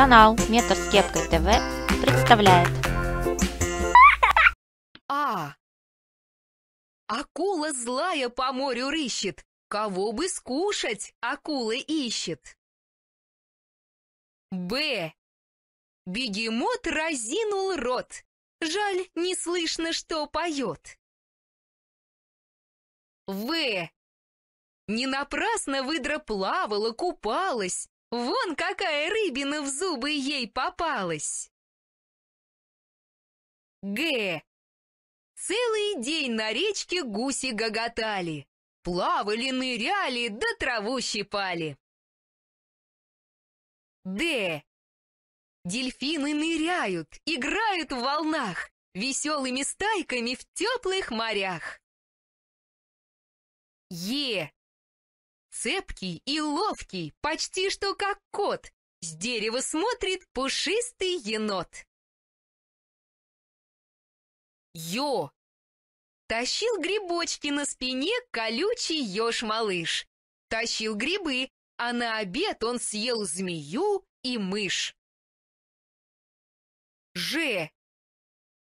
Канал Метр с кепкой ТВ представляет. А! Акула злая по морю рыщет. Кого бы скушать акулы ищет? Б. Бегемот разинул рот. Жаль, не слышно, что поет. В. Не напрасно выдра плавала, купалась, Вон какая рыбина в зубы ей попалась! Г. Целый день на речке гуси гоготали, плавали, ныряли, да траву щипали. Д. Дельфины ныряют, играют в волнах, веселыми стайками в теплых морях. Е цепкий и ловкий, почти что как кот. С дерева смотрит пушистый енот. Йо! Тащил грибочки на спине колючий еж-малыш. Тащил грибы, а на обед он съел змею и мышь. Ж!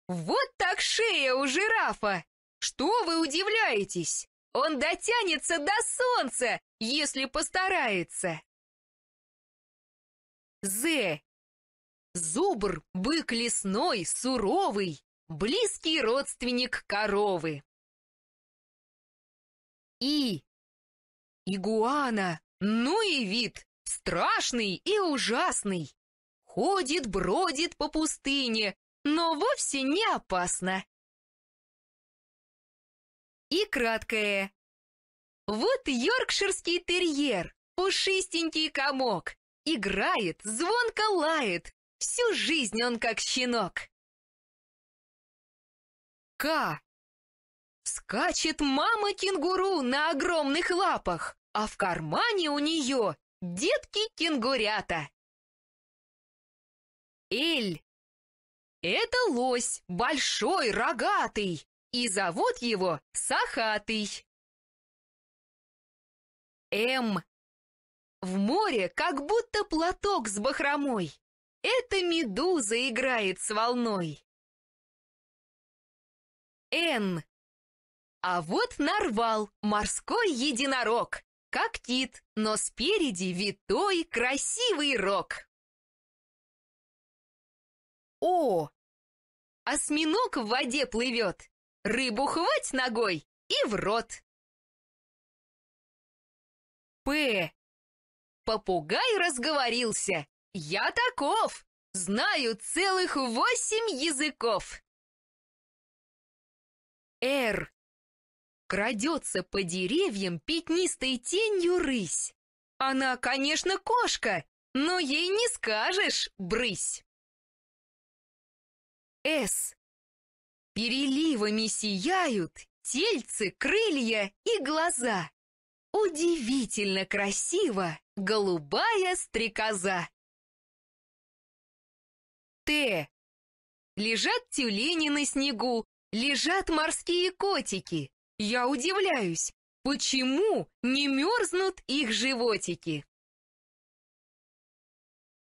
Вот так шея у жирафа! Что вы удивляетесь? Он дотянется до солнца, если постарается. З. Зубр – бык лесной, суровый, близкий родственник коровы. И. Игуана, ну и вид, страшный и ужасный. Ходит, бродит по пустыне, но вовсе не опасно и краткое. Вот йоркширский терьер, пушистенький комок, играет, звонко лает, всю жизнь он как щенок. К. Скачет мама кенгуру на огромных лапах, а в кармане у нее детки-кенгурята. Эль. Это лось, большой, рогатый, и зовут его Сахатый. М. В море как будто платок с бахромой. Это медуза играет с волной. Н. А вот нарвал, морской единорог. Как кит, но спереди витой красивый рог. О! Осьминог в воде плывет, рыбу хвать ногой и в рот. П. Попугай разговорился. Я таков. Знаю целых восемь языков. Р. Крадется по деревьям пятнистой тенью рысь. Она, конечно, кошка, но ей не скажешь, брысь. С. Переливами сияют тельцы, крылья и глаза. Удивительно красиво голубая стрекоза. Т. Лежат тюлени на снегу, лежат морские котики. Я удивляюсь, почему не мерзнут их животики?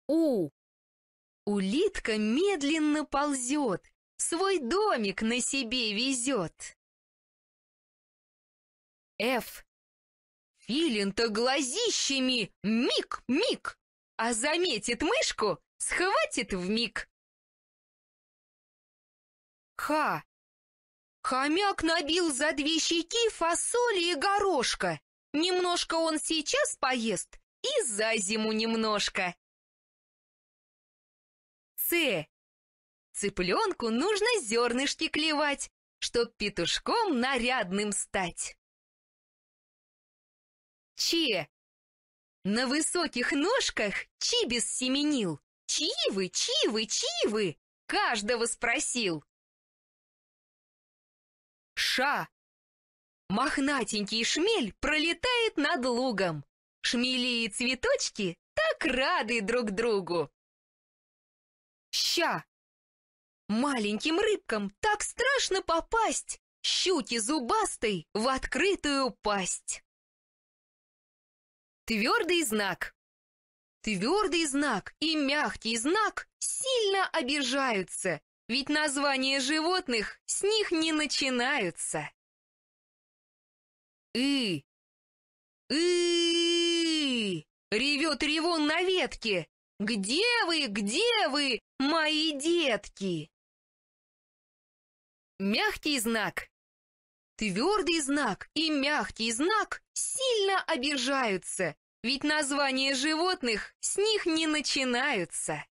У. Улитка медленно ползет, Свой домик на себе везет. Ф. Филин-то глазищами миг-миг, а заметит мышку, схватит в миг. Х. Хомяк набил за две щеки фасоли и горошка. Немножко он сейчас поест и за зиму немножко. С. Цыпленку нужно зернышки клевать, чтоб петушком нарядным стать. Че. На высоких ножках Чибис семенил. Чивы, чивы, чивы! Каждого спросил. Ша. Мохнатенький шмель пролетает над лугом. Шмели и цветочки так рады друг другу. Ща. Маленьким рыбкам так страшно попасть, щуки зубастой в открытую пасть. Твердый знак. Твердый знак и мягкий знак сильно обижаются, ведь названия животных с них не начинаются. И. И. Ревет ревун на ветке. Где вы, где вы, мои детки? Мягкий знак. Твердый знак и мягкий знак сильно обижаются, ведь названия животных с них не начинаются.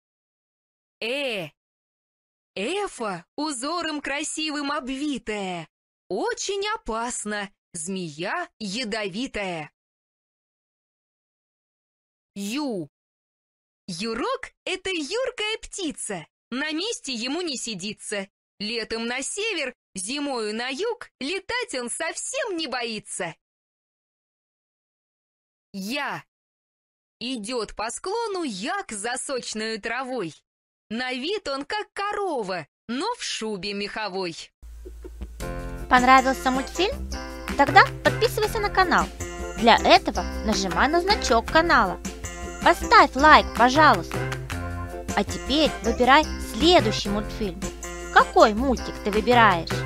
Э. Эфа узором красивым обвитая. Очень опасно, змея ядовитая. Ю. Юрок — это юркая птица, на месте ему не сидится, Летом на север, зимою на юг, летать он совсем не боится. Я. Идет по склону як за сочную травой. На вид он как корова, но в шубе меховой. Понравился мультфильм? Тогда подписывайся на канал. Для этого нажимай на значок канала. Поставь лайк, пожалуйста. А теперь выбирай следующий мультфильм. Какой мультик ты выбираешь?